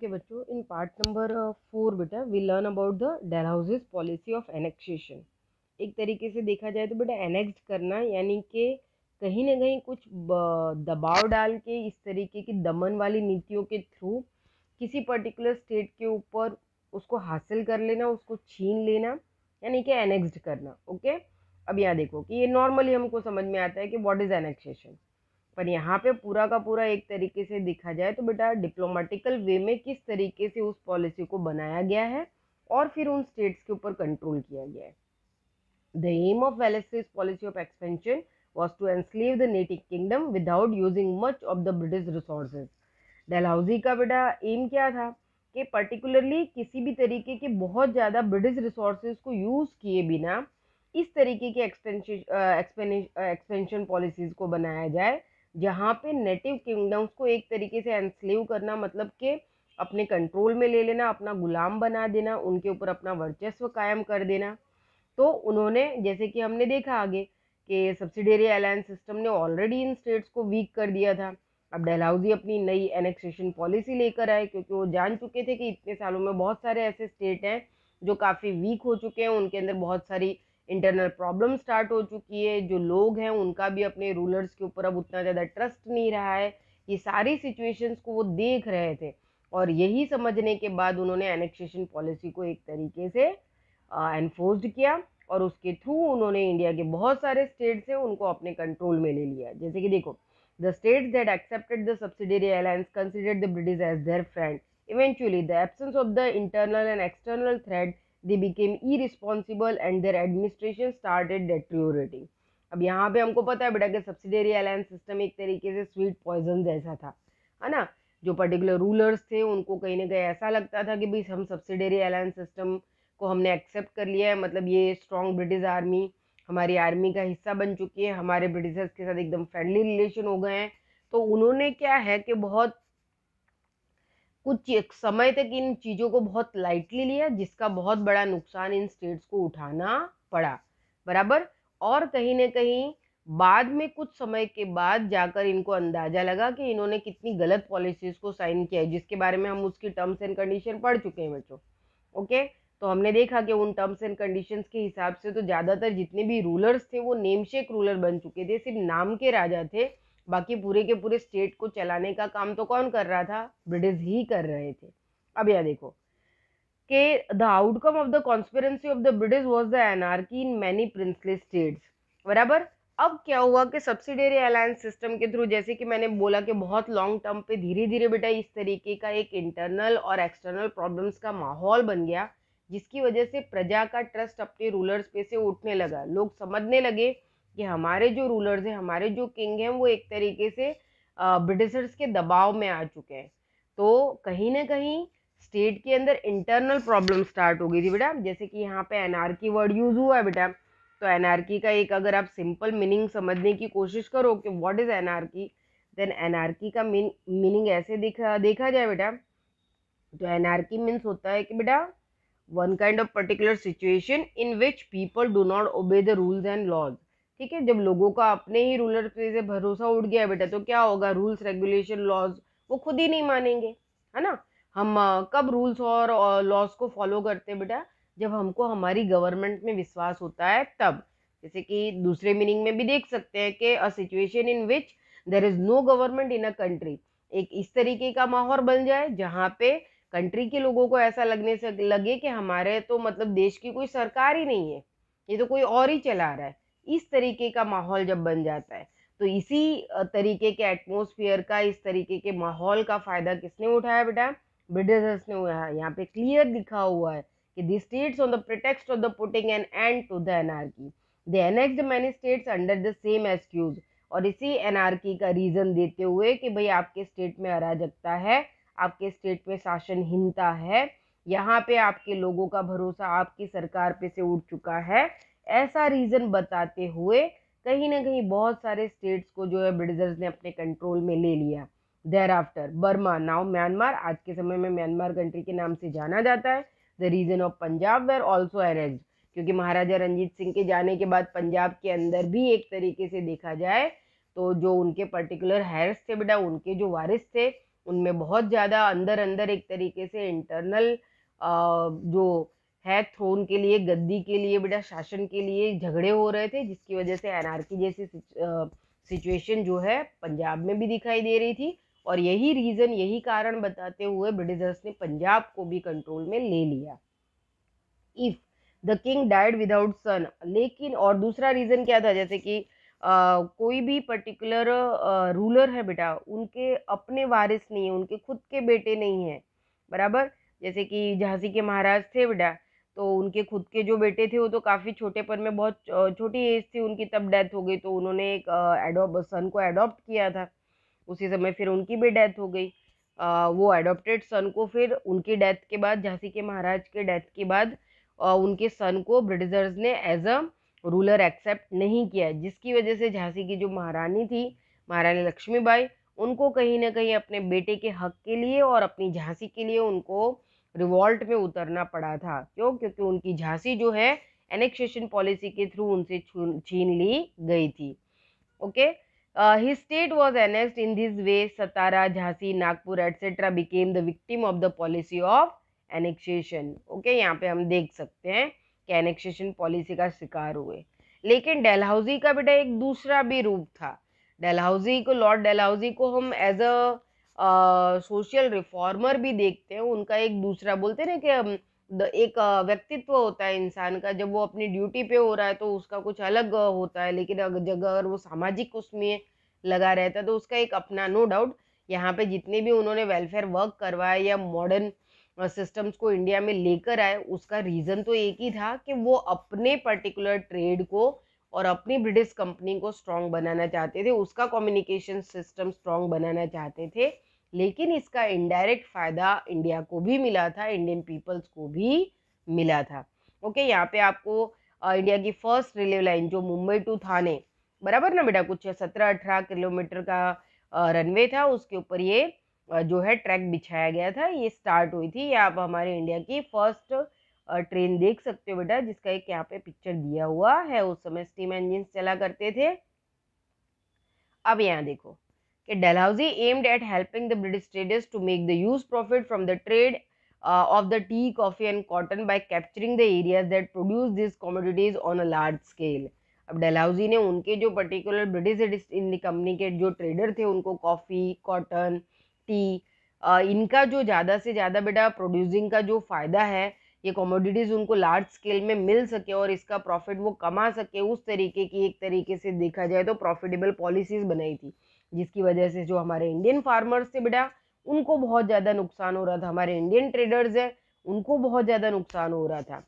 okay okay, बच्चों in part number four बेटा we learn about the Dalhousie's policy of annexation एक तरीके से देखा जाए तो बेटा एनेक्स करना यानी कि कहीं ना कहीं कुछ दबाव डाल के इस तरीके की दमन वाली नीतियों के थ्रू किसी पर्टिकुलर स्टेट के ऊपर उसको हासिल कर लेना उसको छीन लेना यानी कि एनेक्स्ड करना ओके अब यहाँ देखो कि ये नॉर्मली हमको समझ में आता है कि व्हाट इज़ एनेक्सेशन पर यहाँ पे पूरा का पूरा एक तरीके से देखा जाए तो बेटा डिप्लोमेटिकल वे में किस तरीके से उस पॉलिसी को बनाया गया है और फिर उन स्टेट्स के ऊपर कंट्रोल किया गया है the aim of Wellesley's policy of expansion was to enslave the native kingdom without using much of the British resources Dalhousie का बेटा एम क्या था कि पर्टिकुलरली किसी भी तरीके के बहुत ज़्यादा ब्रिटिश रिसोर्सेज को यूज़ किए बिना इस तरीके के एक्सपेंशन एक्सपेंशन पॉलिसीज़ को बनाया जाए जहाँ पे नेटिव किंगडम्स को एक तरीके से एनस्लेव करना मतलब कि अपने कंट्रोल में ले लेना अपना गुलाम बना देना उनके ऊपर अपना वर्चस्व कायम कर देना तो उन्होंने जैसे कि हमने देखा आगे कि सब्सिडरी अलायंस सिस्टम ने ऑलरेडी इन स्टेट्स को वीक कर दिया था अब डेलाउजी अपनी नई एनेक्सेशन पॉलिसी लेकर आए क्योंकि वो जान चुके थे कि इतने सालों में बहुत सारे ऐसे स्टेट हैं जो काफ़ी वीक हो चुके हैं उनके अंदर बहुत सारी इंटरनल प्रॉब्लम स्टार्ट हो चुकी है जो लोग हैं उनका भी अपने रूलर्स के ऊपर अब उतना ज़्यादा ट्रस्ट नहीं रहा है ये सारी सिचुएशंस को वो देख रहे थे और यही समझने के बाद उन्होंने एनेक्सेशन पॉलिसी को एक तरीके से एनफोर्स किया और उसके थ्रू उन्होंने इंडिया के बहुत सारे स्टेट्स हैं उनको अपने कंट्रोल में ले लिया जैसे कि देखो the states that accepted the subsidiary alliance considered the British as their friend eventually the absence of the internal and external threat they became irresponsible and their administration started deteriorating अब यहाँ पे हमको पता है बेटा कि सब्सिडरी अलायंस सिस्टम एक तरीके से स्वीट पॉइजन जैसा था है ना जो पर्टिकुलर रूलर्स थे उनको कहीं ना कहीं ऐसा लगता था कि भाई हम सब्सिडरी अलायंस सिस्टम को हमने एक्सेप्ट कर लिया है मतलब ये स्ट्रॉन्ग ब्रिटिश आर्मी हमारी आर्मी का हिस्सा बन चुकी है हमारे ब्रिटिशर्स के साथ एकदम फ्रेंडली रिलेशन हो गए हैं तो उन्होंने क्या है कि बहुत कुछ एक समय तक इन चीज़ों को बहुत लाइटली लिया जिसका बहुत बड़ा नुकसान इन स्टेट्स को उठाना पड़ा बराबर और कहीं ना कहीं बाद में कुछ समय के बाद जाकर इनको अंदाजा लगा कि इन्होंने कितनी गलत पॉलिसीज़ को साइन किया है जिसके बारे में हम उसकी टर्म्स एंड कंडीशन पढ़ चुके हैं बच्चों ओके तो हमने देखा कि उन टर्म्स एंड कंडीशंस के हिसाब से तो ज़्यादातर जितने भी रूलर्स थे वो नेमशेक रूलर बन चुके थे सिर्फ नाम के राजा थे बाकी पूरे के पूरे स्टेट को चलाने का काम तो कौन कर रहा था ब्रिटिश ही कर रहे थे अब यह देखो के the outcome of the conspiracy of the British was the anarchy in many princely states बराबर अब क्या हुआ कि सब्सिडरी अलायंस सिस्टम के थ्रू जैसे कि मैंने बोला कि बहुत लॉन्ग टर्म पे धीरे धीरे बेटा इस तरीके का एक इंटरनल और एक्सटर्नल प्रॉब्लम्स का माहौल बन गया जिसकी वजह से प्रजा का ट्रस्ट अपने रूलर्स पे से उठने लगा लोग समझने लगे कि हमारे जो रूलर्स हैं हमारे जो किंग हैं वो एक तरीके से ब्रिटिशर्स के दबाव में आ चुके हैं तो कहीं ना कहीं स्टेट के अंदर इंटरनल प्रॉब्लम स्टार्ट हो गई थी बेटा जैसे कि यहाँ पे एनआरकी वर्ड यूज़ हुआ है बेटा तो एनआरकी का एक अगर आप सिंपल मीनिंग समझने की कोशिश करो कि what is anarchy then anarchy का मीन मीनिंग ऐसे देखा देखा जाए बेटा तो एनआरकी मीन्स होता है कि बेटा one kind of particular situation in which people do not obey the rules and laws ठीक है जब लोगों का अपने ही रूलर से भरोसा उड़ गया बेटा तो क्या होगा रूल्स रेगुलेशन लॉज वो खुद ही नहीं मानेंगे है ना हम कब रूल्स और लॉज को फॉलो करते हैं बेटा जब हमको हमारी गवर्नमेंट में विश्वास होता है तब जैसे कि दूसरे मीनिंग में भी देख सकते हैं कि a situation in which there is no government in a country एक इस तरीके का माहौल बन जाए जहाँ पे कंट्री के लोगों को ऐसा लगने से लगे कि हमारे तो मतलब देश की कोई सरकार ही नहीं है ये तो कोई और ही चला रहा है इस तरीके का माहौल जब बन जाता है तो इसी तरीके के एटमोसफियर का इस तरीके के माहौल का फ़ायदा किसने उठाया बेटा ब्रिटिशर्स ने हुआ है यहाँ पे क्लियर लिखा हुआ है कि the states on the pretext of the putting an end to the anarchy they annexed many states under the same excuse और इसी एनआरकी का रीज़न देते हुए कि भाई आपके स्टेट में अराजकता है आपके स्टेट में शासनहीनता है यहाँ पे आपके लोगों का भरोसा आपकी सरकार पे से उठ चुका है ऐसा रीज़न बताते हुए कहीं ना कहीं बहुत सारे स्टेट्स को जो है ब्रिटिशर्स ने अपने कंट्रोल में ले लिया thereafter Burma now Myanmar आज के समय में म्यांमार कंट्री के नाम से जाना जाता है the region of Punjab were also arrange क्योंकि महाराजा रंजीत सिंह के जाने के बाद पंजाब के अंदर भी एक तरीके से देखा जाए तो जो उनके पर्टिकुलर हैरस थे बेटा उनके जो वारिस थे उनमें बहुत ज़्यादा अंदर अंदर एक तरीके से इंटरनल जो है थ्रोन तो के लिए गद्दी के लिए बेटा शासन के लिए झगड़े हो रहे थे जिसकी वजह से एनआरकी जैसी सिचुएशन जो है पंजाब में भी दिखाई दे रही थी और यही रीज़न यही कारण बताते हुए ब्रिटिशर्स ने पंजाब को भी कंट्रोल में ले लिया if the king died without son लेकिन और दूसरा रीज़न क्या था जैसे कि आ, कोई भी पर्टिकुलर रूलर है बेटा उनके अपने वारिस नहीं है उनके खुद के बेटे नहीं हैं बराबर जैसे कि झांसी के महाराज थे बेटा तो उनके खुद के जो बेटे थे वो तो काफ़ी छोटेपन में बहुत छोटी एज थी उनकी तब डेथ हो गई तो उन्होंने एक एडोप सन को एडॉप्ट किया था उसी समय फिर उनकी भी डेथ हो गई आ, वो एडोप्टेड सन को फिर उनकी डेथ के बाद झांसी के महाराज के डेथ के बाद आ, उनके सन को ब्रिटिशर्स ने एज अ रूलर एक्सेप्ट नहीं किया जिसकी वजह से झांसी की जो महारानी थी महारानी लक्ष्मीबाई उनको कहीं ना कहीं अपने बेटे के हक के लिए और अपनी झांसी के लिए उनको रिवॉल्ट में उतरना पड़ा था क्यों क्योंकि उनकी झांसी जो है एनेक्सेशन पॉलिसी के थ्रू उनसे छीन ली गई थी okay he state was annexed in this way Satara Jhansi Nagpur etcetera became the victim of the policy of annexation okay यहाँ पे हम देख सकते हैं कि एनेक्सेशन पॉलिसी का शिकार हुए लेकिन डेलहाउजी का बेटा एक दूसरा भी रूप था डेलहाउजी को लॉर्ड डेलहाउजी को हम एज अ सोशल रिफॉर्मर भी देखते हैं उनका एक दूसरा बोलते ना कि एक व्यक्तित्व होता है इंसान का जब वो अपनी ड्यूटी पे हो रहा है तो उसका कुछ अलग होता है लेकिन अगर जगह अगर वो सामाजिक उसमें लगा रहता है तो उसका एक अपना नो डाउट यहाँ पे जितने भी उन्होंने वेलफेयर वर्क करवाया या मॉडर्न सिस्टम्स को इंडिया में लेकर आए उसका रीज़न तो एक ही था कि वो अपने पर्टिकुलर ट्रेड को और अपनी ब्रिटिश कंपनी को स्ट्रॉन्ग बनाना चाहते थे उसका कम्युनिकेशन सिस्टम स्ट्रॉन्ग बनाना चाहते थे लेकिन इसका इनडायरेक्ट फ़ायदा इंडिया को भी मिला था इंडियन पीपल्स को भी मिला था ओके यहाँ पे आपको इंडिया की फर्स्ट रेलवे लाइन जो मुंबई टू थाने बराबर ना बेटा कुछ सत्रह अठारह किलोमीटर का रनवे था उसके ऊपर ये जो है ट्रैक बिछाया गया था ये स्टार्ट हुई थी ये आप हमारे इंडिया की फर्स्ट ट्रेन देख सकते हो बेटा जिसका एक यहाँ पे पिक्चर दिया हुआ है उस समय स्टीम इंजिन चला करते थे अब यहाँ देखो कि Dalhousie aimed at helping the British traders to make the use profit from the trade of the tea coffee and cotton by capturing the areas that produce this commodities on a large scale अब Dalhousie ने उनके जो particular British company के जो trader थे उनको coffee cotton T इनका जो ज़्यादा से ज़्यादा बेटा प्रोड्यूसिंग का जो फ़ायदा है ये कॉमोडिटीज़ उनको लार्ज स्केल में मिल सके और इसका प्रॉफिट वो कमा सके उस तरीके की एक तरीके से देखा जाए तो प्रॉफिटेबल पॉलिसीज़ बनाई थी जिसकी वजह से जो हमारे इंडियन फार्मर्स थे बेटा उनको बहुत ज़्यादा नुकसान हो रहा था हमारे इंडियन ट्रेडर्स हैं उनको बहुत ज़्यादा नुकसान हो रहा था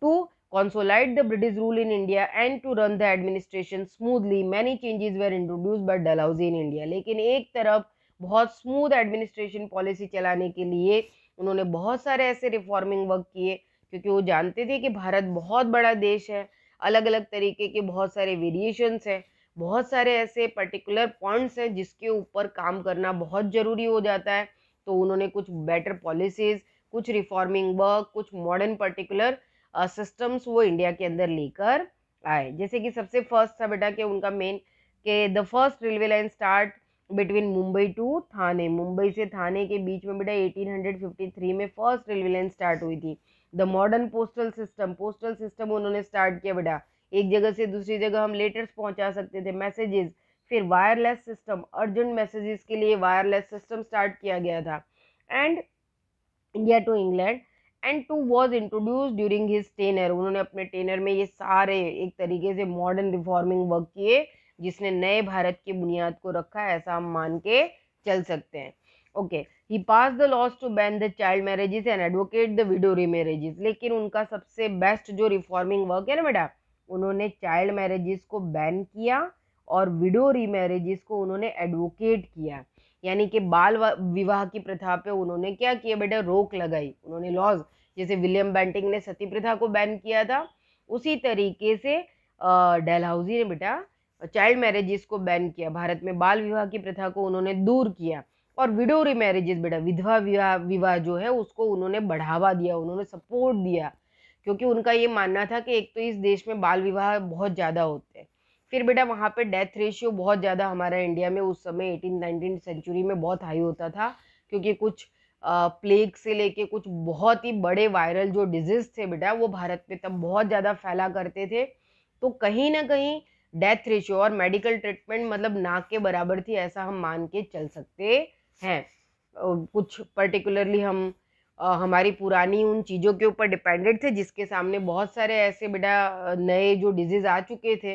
to consolidate the British rule in India and to run the administration smoothly many changes were introduce but Dalhousie in India लेकिन एक तरफ बहुत स्मूथ एडमिनिस्ट्रेशन पॉलिसी चलाने के लिए उन्होंने बहुत सारे ऐसे रिफॉर्मिंग वर्क किए क्योंकि वो जानते थे कि भारत बहुत बड़ा देश है अलग अलग तरीके के बहुत सारे वेरिएशंस हैं बहुत सारे ऐसे पर्टिकुलर पॉइंट्स हैं जिसके ऊपर काम करना बहुत ज़रूरी हो जाता है तो उन्होंने कुछ बेटर पॉलिसीज़ कुछ रिफॉर्मिंग वर्क कुछ मॉडर्न पर्टिकुलर सिस्टम्स वो इंडिया के अंदर लेकर आए जैसे कि सबसे फर्स्ट था बेटा कि उनका मेन के the first railway line start between Mumbai to Thane Mumbai से थाने के बीच में बेटा 1853 में फर्स्ट रेलवे लाइन स्टार्ट हुई थी the modern postal system postal system उन्होंने स्टार्ट किया बेटा एक जगह से दूसरी जगह हम लेटर्स पहुंचा सकते थे मैसेजेस फिर वायरलेस सिस्टम अर्जेंट मैसेजेस के लिए वायरलेस सिस्टम स्टार्ट किया गया था and India to England and to was introduce during his tenure उन्होंने अपने टेनर में ये सारे एक तरीके से मॉडर्न रिफॉर्मिंग वर्क किए जिसने नए भारत की बुनियाद को रखा ऐसा हम मान के चल सकते हैं okay he pass the laws to ban the child marriages and advocate the widow remarriages लेकिन उनका सबसे बेस्ट जो रिफॉर्मिंग वर्क है ना बेटा उन्होंने चाइल्ड मैरिजेस को बैन किया और विडो रीमैरिजेस को उन्होंने एडवोकेट किया यानी कि बाल विवाह की प्रथा पे उन्होंने क्या किया बेटा रोक लगाई उन्होंने लॉज जैसे विलियम बैंटिंग ने सती प्रथा को बैन किया था उसी तरीके से डलहाउजी ने बेटा चाइल्ड मैरिजेस को बैन किया भारत में बाल विवाह की प्रथा को उन्होंने दूर किया और विडो रीमैरिजेस बेटा विधवा विवाह विवाह जो है उसको उन्होंने बढ़ावा दिया उन्होंने सपोर्ट दिया क्योंकि उनका ये मानना था कि एक तो इस देश में बाल विवाह बहुत ज़्यादा होते हैं फिर बेटा वहाँ पे डेथ रेशियो बहुत ज़्यादा हमारा इंडिया में उस समय एटीन नाइनटीन सेंचुरी में बहुत हाई होता था क्योंकि कुछ प्लेग से लेके कुछ बहुत ही बड़े वायरल जो डिजीज़ थे बेटा वो भारत में तब बहुत ज़्यादा फैला करते थे तो कहीं मतलब ना कहीं डेथ रेशियो और मेडिकल ट्रीटमेंट मतलब नाक के बराबर थी ऐसा हम मान के चल सकते हैं कुछ पर्टिकुलरली हम हमारी पुरानी उन चीज़ों के ऊपर डिपेंडेंट थे जिसके सामने बहुत सारे ऐसे बेटा नए जो डिजीज़ आ चुके थे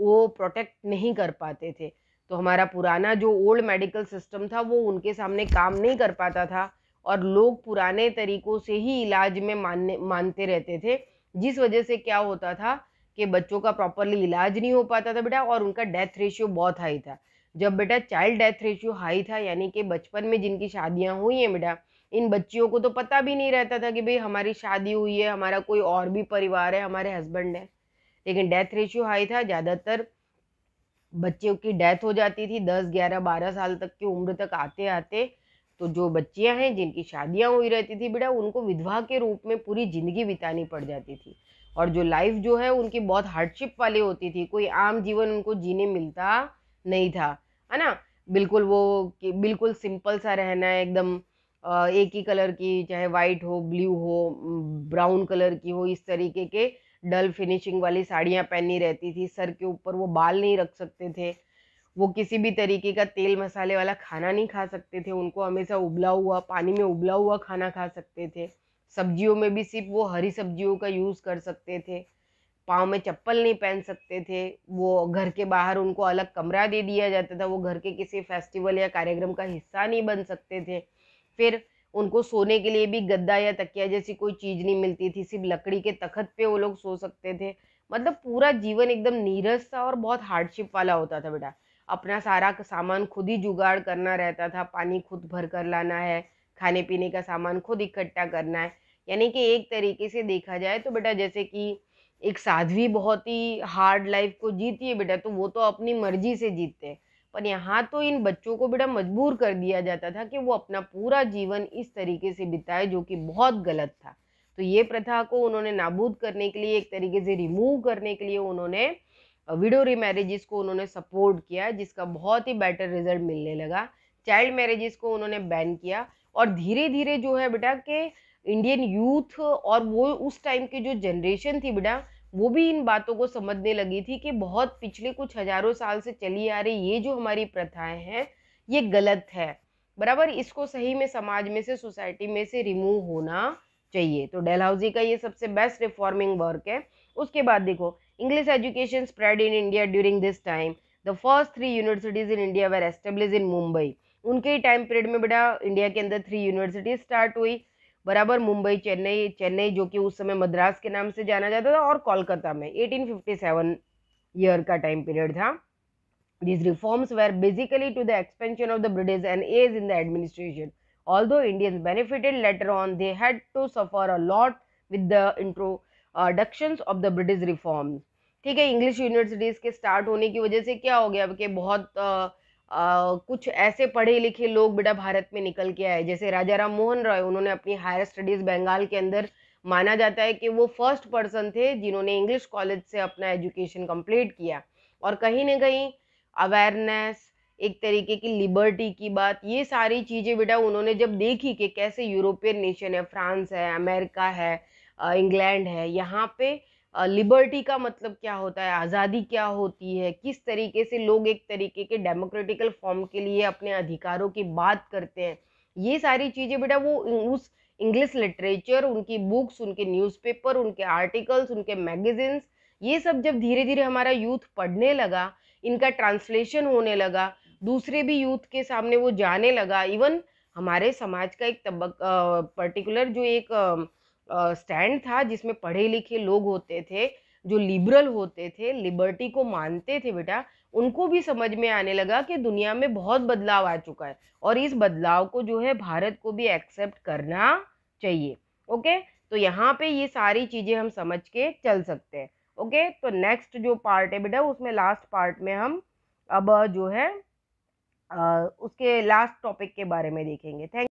वो प्रोटेक्ट नहीं कर पाते थे तो हमारा पुराना जो ओल्ड मेडिकल सिस्टम था वो उनके सामने काम नहीं कर पाता था और लोग पुराने तरीक़ों से ही इलाज में मानने मानते रहते थे जिस वजह से क्या होता था कि बच्चों का प्रॉपरली इलाज नहीं हो पाता था बेटा और उनका डेथ रेशियो बहुत हाई था जब बेटा चाइल्ड डेथ रेशियो हाई था यानी कि बचपन में जिनकी शादियाँ हुई हैं बेटा इन बच्चियों को तो पता भी नहीं रहता था कि भाई हमारी शादी हुई है हमारा कोई और भी परिवार है हमारे हस्बैंड है लेकिन डेथ रेशियो हाई था ज़्यादातर बच्चों की डेथ हो जाती थी दस ग्यारह बारह साल तक की उम्र तक आते आते तो जो बच्चियां हैं जिनकी शादियां हुई रहती थी बेटा उनको विधवा के रूप में पूरी ज़िंदगी बितानी पड़ जाती थी और जो लाइफ जो है उनकी बहुत हार्डशिप वाली होती थी कोई आम जीवन उनको जीने मिलता नहीं था है ना बिल्कुल वो बिल्कुल सिंपल सा रहना है एकदम एक ही कलर की चाहे वाइट हो ब्लू हो ब्राउन कलर की हो इस तरीके के डल फिनिशिंग वाली साड़ियाँ पहननी रहती थी सर के ऊपर वो बाल नहीं रख सकते थे वो किसी भी तरीके का तेल मसाले वाला खाना नहीं खा सकते थे उनको हमेशा उबला हुआ पानी में उबला हुआ खाना खा सकते थे सब्जियों में भी सिर्फ वो हरी सब्जियों का यूज़ कर सकते थे पाँव में चप्पल नहीं पहन सकते थे वो घर के बाहर उनको अलग कमरा दे दिया जाता था वो घर के किसी फेस्टिवल या कार्यक्रम का हिस्सा नहीं बन सकते थे फिर उनको सोने के लिए भी गद्दा या तकिया जैसी कोई चीज़ नहीं मिलती थी सिर्फ लकड़ी के तखत पे वो लोग सो सकते थे मतलब पूरा जीवन एकदम नीरस था और बहुत हार्डशिप वाला होता था बेटा अपना सारा सामान खुद ही जुगाड़ करना रहता था पानी खुद भर कर लाना है खाने पीने का सामान खुद इकट्ठा करना है यानी कि एक तरीके से देखा जाए तो बेटा जैसे कि एक साध्वी बहुत ही हार्ड लाइफ को जीती है बेटा तो वो तो अपनी मर्जी से जीतते हैं पर यहाँ तो इन बच्चों को बेटा मजबूर कर दिया जाता था कि वो अपना पूरा जीवन इस तरीके से बिताए जो कि बहुत गलत था तो ये प्रथा को उन्होंने नाबूद करने के लिए एक तरीके से रिमूव करने के लिए उन्होंने विडो रीमैरिजेस को उन्होंने सपोर्ट किया जिसका बहुत ही बेटर रिजल्ट मिलने लगा चाइल्ड मैरिजेस को उन्होंने बैन किया और धीरे धीरे जो है बेटा के इंडियन यूथ और वो उस टाइम की जो जनरेशन थी बेटा वो भी इन बातों को समझने लगी थी कि बहुत पिछले कुछ हजारों साल से चली आ रही ये जो हमारी प्रथाएं हैं ये गलत है बराबर इसको सही में समाज में से सोसाइटी में से रिमूव होना चाहिए तो डेलहाउजी का ये सबसे बेस्ट रिफॉर्मिंग वर्क है उसके बाद देखो English education spread in India during this time the first three universities in India were establish in Mumbai उनके ही टाइम पीरियड में बेटा इंडिया के अंदर थ्री यूनिवर्सिटीज स्टार्ट हुई बराबर मुंबई चेन्नई चेन्नई जो कि उस समय मद्रास के नाम से जाना जाता था और कोलकाता में 1857 ईयर का टाइम पीरियड था this reforms were basically to the expansion of the British and as in the administration although Indians benefited later on they had to suffer a lot with the introductions of the British reform ठीक है English universities के start होने की वजह से क्या हो गया कि बहुत uh, आ, कुछ ऐसे पढ़े लिखे लोग बेटा भारत में निकल के आए जैसे राजा राम मोहन रॉय उन्होंने अपनी हायर स्टडीज़ बंगाल के अंदर माना जाता है कि वो फर्स्ट पर्सन थे जिन्होंने इंग्लिश कॉलेज से अपना एजुकेशन कंप्लीट किया और कहीं ना कहीं अवेयरनेस एक तरीके की लिबर्टी की बात ये सारी चीज़ें बेटा उन्होंने जब देखी कि कैसे यूरोपियन नेशन है फ्रांस है अमेरिका है इंग्लैंड है यहाँ पे लिबर्टी का मतलब क्या होता है आज़ादी क्या होती है किस तरीके से लोग एक तरीके के डेमोक्रेटिकल फॉर्म के लिए अपने अधिकारों की बात करते हैं ये सारी चीज़ें बेटा वो उस इंग्लिश लिटरेचर उनकी बुक्स उनके न्यूज़पेपर उनके आर्टिकल्स उनके मैगजीन्स ये सब जब धीरे धीरे हमारा यूथ पढ़ने लगा इनका ट्रांसलेशन होने लगा दूसरे भी यूथ के सामने वो जाने लगा इवन हमारे समाज का एक तबक पर्टिकुलर जो एक स्टैंड था जिसमें पढ़े लिखे लोग होते थे जो लिबरल होते थे लिबर्टी को मानते थे बेटा उनको भी समझ में आने लगा कि दुनिया में बहुत बदलाव आ चुका है और इस बदलाव को जो है भारत को भी एक्सेप्ट करना चाहिए ओके तो यहाँ पे ये सारी चीज़ें हम समझ के चल सकते हैं ओके तो नेक्स्ट जो पार्ट है बेटा उसमें लास्ट पार्ट में हम अब जो है आ, उसके लास्ट टॉपिक के बारे में देखेंगे थैंक